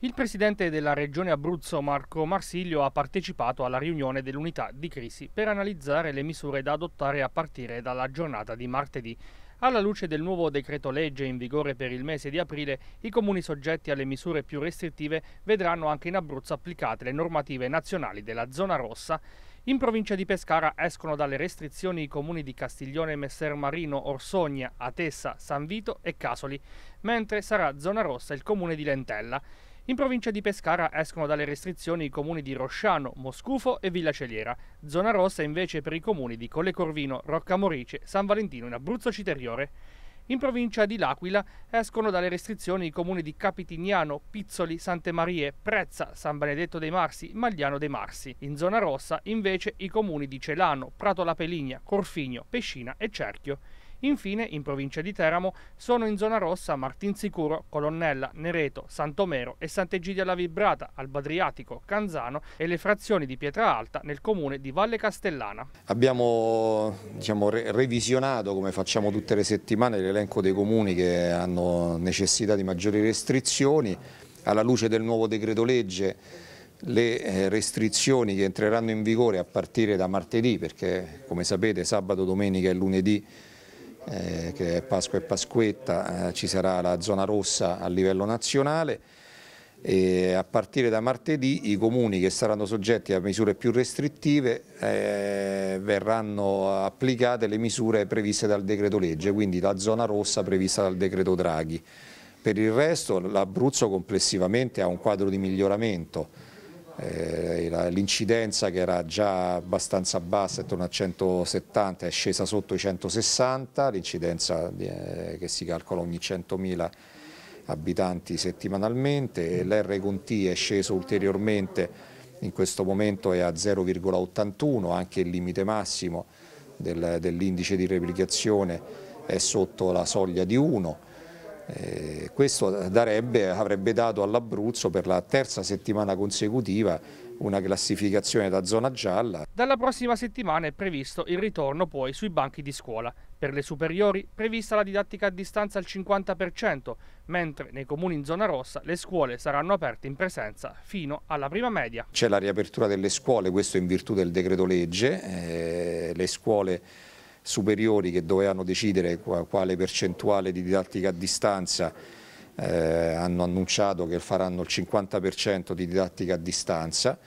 Il presidente della regione Abruzzo Marco Marsiglio ha partecipato alla riunione dell'unità di crisi per analizzare le misure da adottare a partire dalla giornata di martedì. Alla luce del nuovo decreto legge in vigore per il mese di aprile, i comuni soggetti alle misure più restrittive vedranno anche in Abruzzo applicate le normative nazionali della zona rossa. In provincia di Pescara escono dalle restrizioni i comuni di Castiglione, Messer Marino, Orsogna, Atessa, San Vito e Casoli, mentre sarà zona rossa il comune di Lentella. In provincia di Pescara escono dalle restrizioni i comuni di Rosciano, Moscufo e Villa Celiera. Zona rossa invece per i comuni di Collecorvino, Roccamorice, San Valentino in Abruzzo Citeriore. In provincia di L'Aquila escono dalle restrizioni i comuni di Capitignano, Pizzoli, Sante Marie, Prezza, San Benedetto dei Marsi, Magliano dei Marsi. In zona rossa invece i comuni di Celano, Prato La Peligna, Corfigno, Pescina e Cerchio. Infine, in provincia di Teramo, sono in zona rossa Martinsicuro, Colonnella, Nereto, Santomero e Sant'Egidia alla Vibrata, Albadriatico, Canzano e le frazioni di Pietra Alta nel comune di Valle Castellana. Abbiamo diciamo, re revisionato, come facciamo tutte le settimane, l'elenco dei comuni che hanno necessità di maggiori restrizioni. Alla luce del nuovo decreto legge le eh, restrizioni che entreranno in vigore a partire da martedì, perché come sapete sabato, domenica e lunedì eh, che è Pasqua e Pasquetta, eh, ci sarà la zona rossa a livello nazionale e a partire da martedì i comuni che saranno soggetti a misure più restrittive eh, verranno applicate le misure previste dal decreto legge, quindi la zona rossa prevista dal decreto Draghi. Per il resto l'Abruzzo complessivamente ha un quadro di miglioramento eh, l'incidenza che era già abbastanza bassa, attorno a 170, è scesa sotto i 160, l'incidenza eh, che si calcola ogni 100.000 abitanti settimanalmente, mm. l'R t è sceso ulteriormente, in questo momento è a 0,81, anche il limite massimo dell'indice di replicazione è sotto la soglia di 1 eh, questo darebbe, avrebbe dato all'Abruzzo per la terza settimana consecutiva una classificazione da zona gialla. Dalla prossima settimana è previsto il ritorno poi sui banchi di scuola. Per le superiori prevista la didattica a distanza al 50%, mentre nei comuni in zona rossa le scuole saranno aperte in presenza fino alla prima media. C'è la riapertura delle scuole, questo in virtù del decreto legge, eh, le scuole superiori che dovevano decidere quale percentuale di didattica a distanza eh, hanno annunciato che faranno il 50% di didattica a distanza.